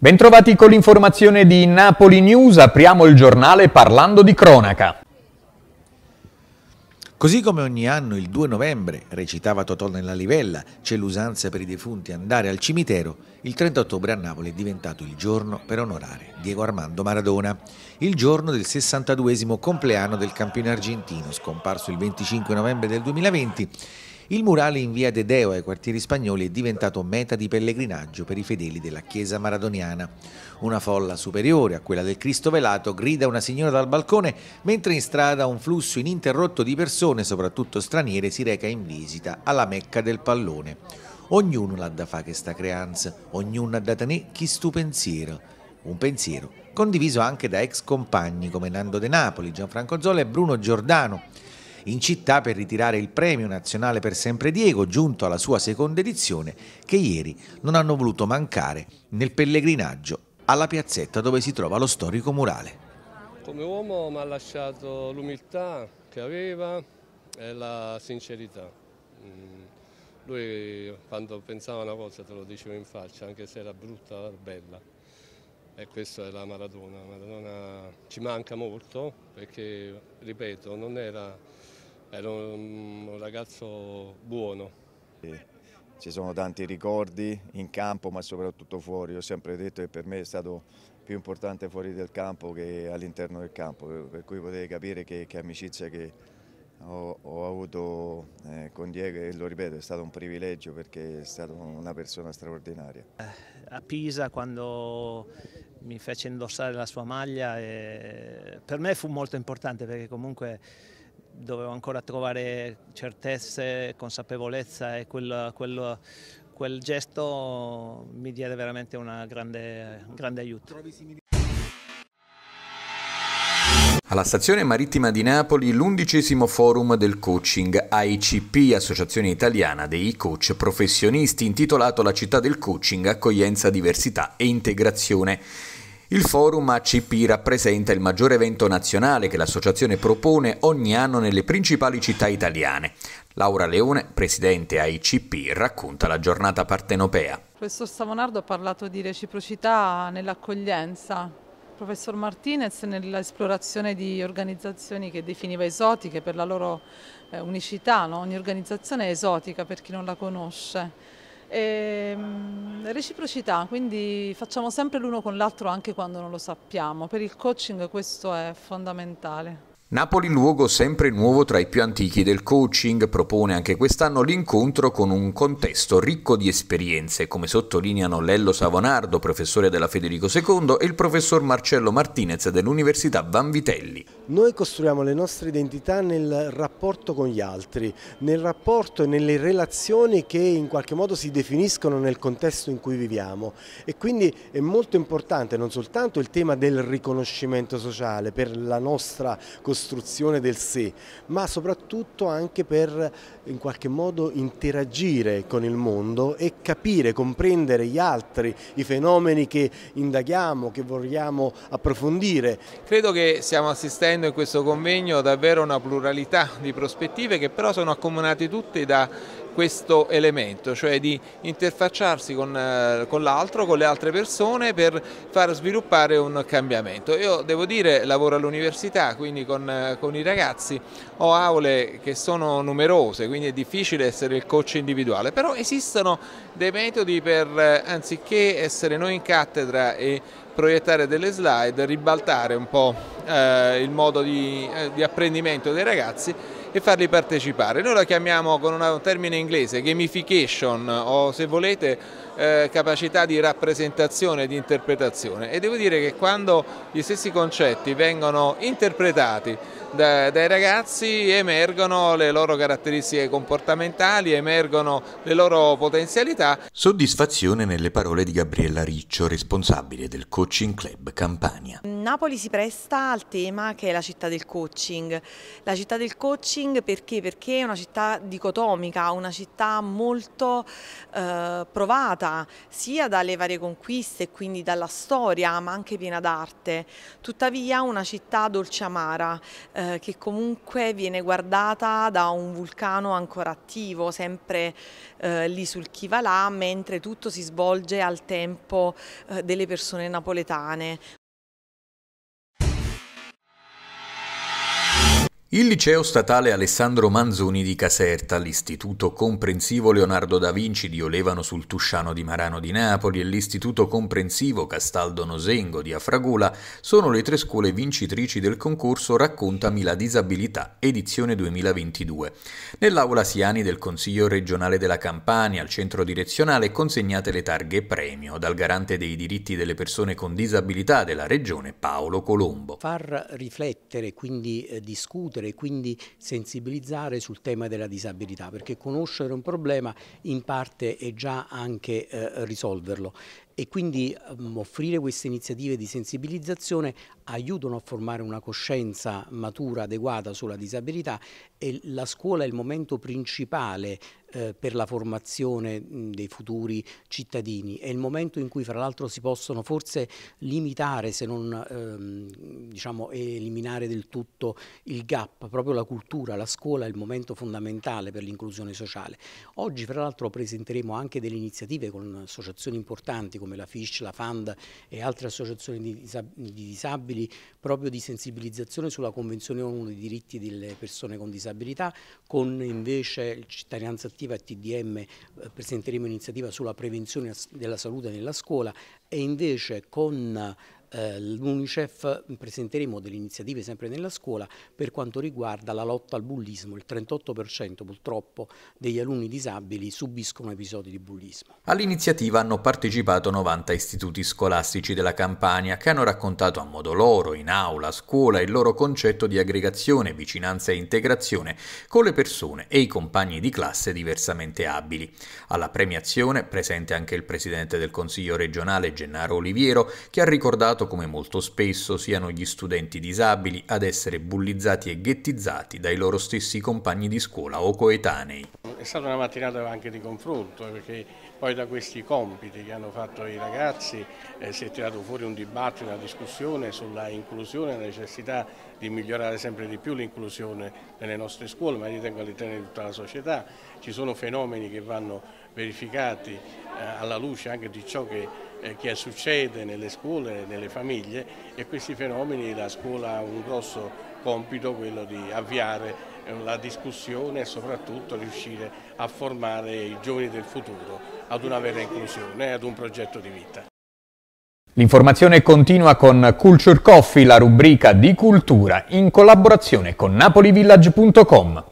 Bentrovati con l'informazione di Napoli News, apriamo il giornale parlando di cronaca. Così come ogni anno il 2 novembre, recitava Totò nella livella, c'è l'usanza per i defunti andare al cimitero, il 30 ottobre a Napoli è diventato il giorno per onorare Diego Armando Maradona, il giorno del 62 compleanno del campione argentino, scomparso il 25 novembre del 2020 il murale in via Dedeo ai quartieri spagnoli è diventato meta di pellegrinaggio per i fedeli della chiesa maradoniana. Una folla superiore a quella del Cristo velato grida una signora dal balcone, mentre in strada un flusso ininterrotto di persone, soprattutto straniere, si reca in visita alla Mecca del Pallone. Ognuno l'ha da fare questa creanza, ognuno ha da tenere chi stu pensiero. Un pensiero condiviso anche da ex compagni come Nando De Napoli, Gianfranco Zola e Bruno Giordano in città per ritirare il premio nazionale per sempre Diego, giunto alla sua seconda edizione, che ieri non hanno voluto mancare nel pellegrinaggio alla piazzetta dove si trova lo storico murale. Come uomo mi ha lasciato l'umiltà che aveva e la sincerità. Mm. Lui quando pensava una cosa te lo diceva in faccia, anche se era brutta era bella. E questa è la Maradona. Maradona ci manca molto perché, ripeto, non era era un ragazzo buono. Ci sono tanti ricordi in campo ma soprattutto fuori. Ho sempre detto che per me è stato più importante fuori del campo che all'interno del campo, per cui potete capire che, che amicizia che ho, ho avuto eh, con Diego e lo ripeto è stato un privilegio perché è stata una persona straordinaria. Eh, a Pisa quando mi fece indossare la sua maglia eh, per me fu molto importante perché comunque dovevo ancora trovare certezze, consapevolezza e quel, quel, quel gesto mi diede veramente un grande, grande aiuto. Alla stazione marittima di Napoli l'undicesimo forum del coaching AICP, Associazione Italiana dei Coach Professionisti, intitolato La città del coaching, accoglienza, diversità e integrazione. Il forum ACP rappresenta il maggior evento nazionale che l'associazione propone ogni anno nelle principali città italiane. Laura Leone, presidente AICP, racconta la giornata partenopea. professor Savonardo ha parlato di reciprocità nell'accoglienza, professor Martinez nell'esplorazione di organizzazioni che definiva esotiche per la loro eh, unicità, no? ogni organizzazione è esotica per chi non la conosce e, ehm, reciprocità, quindi facciamo sempre l'uno con l'altro anche quando non lo sappiamo. Per il coaching questo è fondamentale. Napoli luogo sempre nuovo tra i più antichi del coaching propone anche quest'anno l'incontro con un contesto ricco di esperienze, come sottolineano Lello Savonardo, professore della Federico II, e il professor Marcello Martinez dell'Università Vanvitelli. Noi costruiamo le nostre identità nel rapporto con gli altri, nel rapporto e nelle relazioni che in qualche modo si definiscono nel contesto in cui viviamo e quindi è molto importante non soltanto il tema del riconoscimento sociale per la nostra costruzione ricostruzione del sé, ma soprattutto anche per in qualche modo interagire con il mondo e capire, comprendere gli altri, i fenomeni che indaghiamo, che vogliamo approfondire. Credo che stiamo assistendo in questo convegno davvero a una pluralità di prospettive che però sono accomunate tutte da questo elemento, cioè di interfacciarsi con, eh, con l'altro, con le altre persone per far sviluppare un cambiamento. Io devo dire lavoro all'università, quindi con, eh, con i ragazzi ho aule che sono numerose, quindi è difficile essere il coach individuale, però esistono dei metodi per eh, anziché essere noi in cattedra e proiettare delle slide, ribaltare un po' eh, il modo di, eh, di apprendimento dei ragazzi e farli partecipare. Noi la chiamiamo con un termine inglese gamification o se volete eh, capacità di rappresentazione e di interpretazione e devo dire che quando gli stessi concetti vengono interpretati dai ragazzi emergono le loro caratteristiche comportamentali, emergono le loro potenzialità. Soddisfazione nelle parole di Gabriella Riccio, responsabile del Coaching Club Campania. Napoli si presta al tema che è la città del coaching. La città del coaching perché? Perché è una città dicotomica, una città molto eh, provata sia dalle varie conquiste, quindi dalla storia, ma anche piena d'arte. Tuttavia una città dolce amara, eh, che comunque viene guardata da un vulcano ancora attivo, sempre eh, lì sul Kivalà, mentre tutto si svolge al tempo eh, delle persone napoletane. Il liceo statale Alessandro Manzoni di Caserta, l'istituto comprensivo Leonardo da Vinci di Olevano sul Tusciano di Marano di Napoli e l'istituto comprensivo Castaldo Nosengo di Afragula sono le tre scuole vincitrici del concorso Raccontami la disabilità, edizione 2022. Nell'aula Siani del Consiglio regionale della Campania, al centro direzionale, consegnate le targhe premio dal garante dei diritti delle persone con disabilità della regione Paolo Colombo. Far riflettere, quindi eh, discutere discutere e quindi sensibilizzare sul tema della disabilità, perché conoscere un problema in parte è già anche eh, risolverlo e quindi um, offrire queste iniziative di sensibilizzazione aiutano a formare una coscienza matura adeguata sulla disabilità e la scuola è il momento principale eh, per la formazione dei futuri cittadini. È il momento in cui fra l'altro si possono forse limitare, se non ehm, diciamo, eliminare del tutto il gap, proprio la cultura, la scuola è il momento fondamentale per l'inclusione sociale. Oggi fra l'altro presenteremo anche delle iniziative con associazioni importanti come la FISH, la FAND e altre associazioni di, di disabili proprio di sensibilizzazione sulla Convenzione ONU dei diritti delle persone con disabilità con invece cittadinanza eh, iniziativa TDM, presenteremo un'iniziativa sulla prevenzione della salute nella scuola e invece con eh, l'UNICEF presenteremo delle iniziative sempre nella scuola per quanto riguarda la lotta al bullismo. Il 38% purtroppo degli alunni disabili subiscono episodi di bullismo. All'iniziativa hanno partecipato 90 istituti scolastici della Campania che hanno raccontato a modo loro, in aula, a scuola, il loro concetto di aggregazione, vicinanza e integrazione con le persone e i compagni di classe diversamente abili. Alla premiazione presente anche il presidente del Consiglio regionale Gennaro Oliviero che ha ricordato dato come molto spesso siano gli studenti disabili ad essere bullizzati e ghettizzati dai loro stessi compagni di scuola o coetanei. È stata una mattinata anche di confronto eh, perché poi da questi compiti che hanno fatto i ragazzi eh, si è tirato fuori un dibattito, una discussione sulla inclusione, la necessità di migliorare sempre di più l'inclusione nelle nostre scuole, ma ritengo all'interno di tutta la società. Ci sono fenomeni che vanno verificati eh, alla luce anche di ciò che eh, che succede nelle scuole e nelle famiglie e questi fenomeni la scuola ha un grosso compito, quello di avviare eh, la discussione e soprattutto riuscire a formare i giovani del futuro ad una vera inclusione e ad un progetto di vita. L'informazione continua con Culture Coffee, la rubrica di cultura, in collaborazione con napolivillage.com.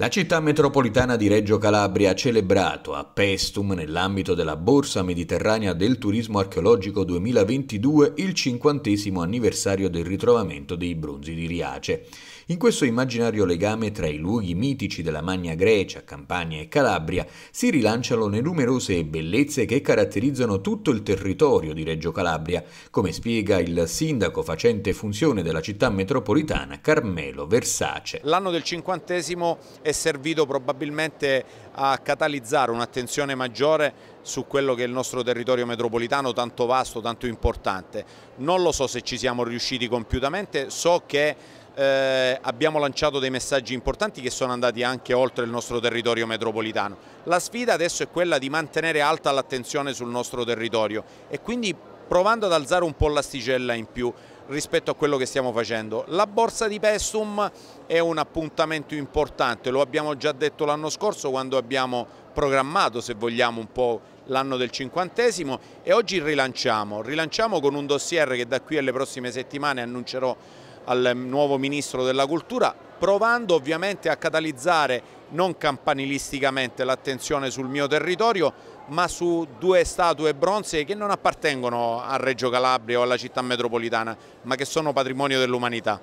La città metropolitana di Reggio Calabria ha celebrato a Pestum, nell'ambito della Borsa Mediterranea del Turismo Archeologico 2022, il cinquantesimo anniversario del ritrovamento dei bronzi di Riace. In questo immaginario legame tra i luoghi mitici della Magna Grecia, Campania e Calabria si rilanciano le numerose bellezze che caratterizzano tutto il territorio di Reggio Calabria, come spiega il sindaco facente funzione della città metropolitana Carmelo Versace. L'anno del cinquantesimo è servito probabilmente a catalizzare un'attenzione maggiore su quello che è il nostro territorio metropolitano tanto vasto, tanto importante. Non lo so se ci siamo riusciti compiutamente, so che eh, abbiamo lanciato dei messaggi importanti che sono andati anche oltre il nostro territorio metropolitano. La sfida adesso è quella di mantenere alta l'attenzione sul nostro territorio e quindi provando ad alzare un po' l'asticella in più rispetto a quello che stiamo facendo. La borsa di Pestum è un appuntamento importante, lo abbiamo già detto l'anno scorso quando abbiamo programmato, se vogliamo, un po' l'anno del cinquantesimo e oggi rilanciamo, rilanciamo con un dossier che da qui alle prossime settimane annuncerò al nuovo Ministro della Cultura, provando ovviamente a catalizzare non campanilisticamente l'attenzione sul mio territorio, ma su due statue bronzee che non appartengono a Reggio Calabria o alla città metropolitana, ma che sono patrimonio dell'umanità.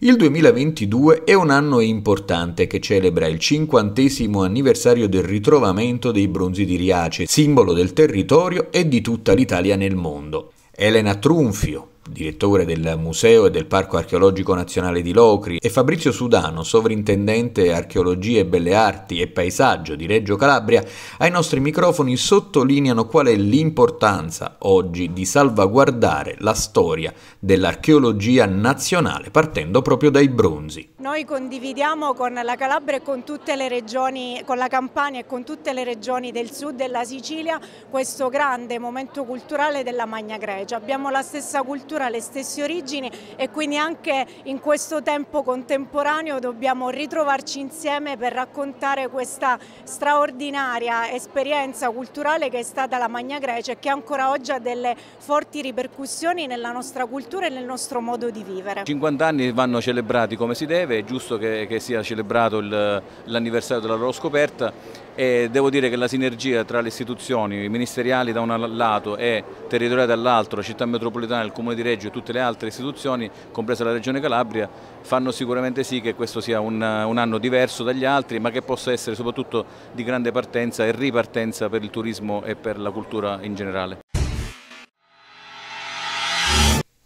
Il 2022 è un anno importante che celebra il cinquantesimo anniversario del ritrovamento dei bronzi di Riace, simbolo del territorio e di tutta l'Italia nel mondo. Elena Trunfio, direttore del Museo e del Parco Archeologico Nazionale di Locri, e Fabrizio Sudano, sovrintendente Archeologie Belle Arti e Paesaggio di Reggio Calabria, ai nostri microfoni sottolineano qual è l'importanza oggi di salvaguardare la storia dell'archeologia nazionale partendo proprio dai bronzi. Noi condividiamo con la Calabria e con tutte le regioni, con la Campania e con tutte le regioni del sud della Sicilia questo grande momento culturale della Magna Grecia. Abbiamo la stessa cultura addirittura le stesse origini e quindi anche in questo tempo contemporaneo dobbiamo ritrovarci insieme per raccontare questa straordinaria esperienza culturale che è stata la Magna Grecia e che ancora oggi ha delle forti ripercussioni nella nostra cultura e nel nostro modo di vivere. 50 anni vanno celebrati come si deve, è giusto che, che sia celebrato l'anniversario della loro scoperta e devo dire che la sinergia tra le istituzioni ministeriali da un lato e territoriali dall'altro, la città metropolitana, il Comune di Reggio e tutte le altre istituzioni, compresa la Regione Calabria, fanno sicuramente sì che questo sia un, un anno diverso dagli altri ma che possa essere soprattutto di grande partenza e ripartenza per il turismo e per la cultura in generale.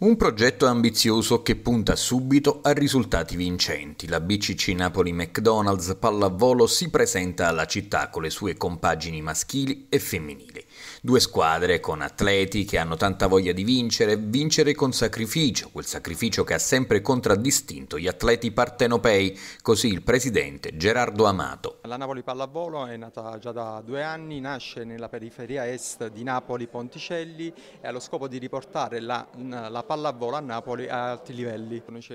Un progetto ambizioso che punta subito a risultati vincenti. La BCC Napoli McDonald's Pallavolo si presenta alla città con le sue compagini maschili e femminili. Due squadre con atleti che hanno tanta voglia di vincere, vincere con sacrificio, quel sacrificio che ha sempre contraddistinto gli atleti partenopei, così il presidente Gerardo Amato. La Napoli Pallavolo è nata già da due anni, nasce nella periferia est di Napoli Ponticelli e ha lo scopo di riportare la, la pallavolo a Napoli a alti livelli. Noi ci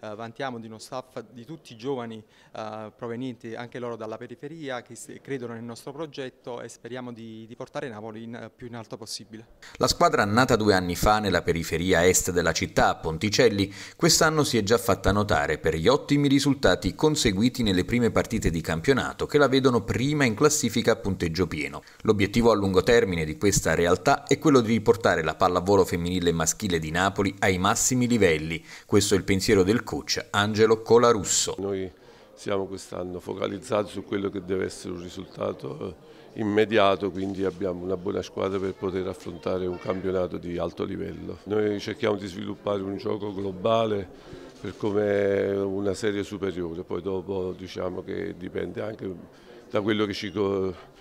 eh, vantiamo di uno staff di tutti i giovani eh, provenienti anche loro dalla periferia che credono nel nostro progetto e speriamo di, di portare Napoli in, più in alto possibile. La squadra nata due anni fa nella periferia est della città, a Ponticelli, quest'anno si è già fatta notare per gli ottimi risultati conseguiti nelle prime partite di campionato che la vedono prima in classifica a punteggio pieno. L'obiettivo a lungo termine di questa realtà è quello di riportare la pallavolo femminile e maschile di Napoli Napoli ai massimi livelli. Questo è il pensiero del coach Angelo Colarusso. Noi siamo quest'anno focalizzati su quello che deve essere un risultato eh, immediato, quindi abbiamo una buona squadra per poter affrontare un campionato di alto livello. Noi cerchiamo di sviluppare un gioco globale per come una serie superiore, poi dopo diciamo che dipende anche da quello che ci,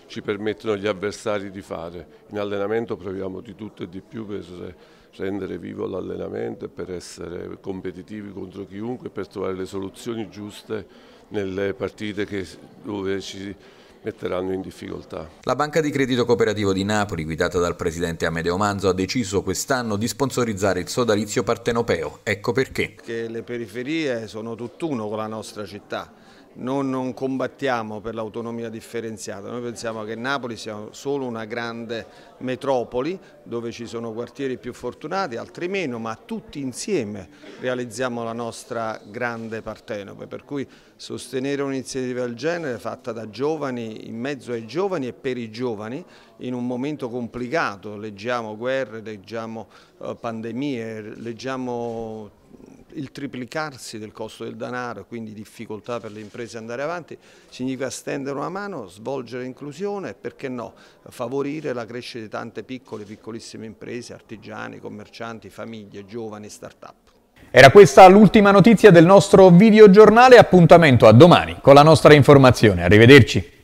ci permettono gli avversari di fare. In allenamento proviamo di tutto e di più per rendere vivo l'allenamento per essere competitivi contro chiunque, per trovare le soluzioni giuste nelle partite che, dove ci metteranno in difficoltà. La Banca di Credito Cooperativo di Napoli, guidata dal presidente Amedeo Manzo, ha deciso quest'anno di sponsorizzare il sodalizio partenopeo. Ecco perché. Che le periferie sono tutt'uno con la nostra città noi non combattiamo per l'autonomia differenziata, noi pensiamo che Napoli sia solo una grande metropoli dove ci sono quartieri più fortunati, altri meno, ma tutti insieme realizziamo la nostra grande partenope, per cui sostenere un'iniziativa del genere fatta da giovani, in mezzo ai giovani e per i giovani, in un momento complicato, leggiamo guerre, leggiamo eh, pandemie, leggiamo il triplicarsi del costo del denaro, quindi difficoltà per le imprese andare avanti, significa stendere una mano, svolgere inclusione e perché no, favorire la crescita di tante piccole e piccolissime imprese, artigiani, commercianti, famiglie, giovani, start-up. Era questa l'ultima notizia del nostro videogiornale, appuntamento a domani con la nostra informazione. Arrivederci.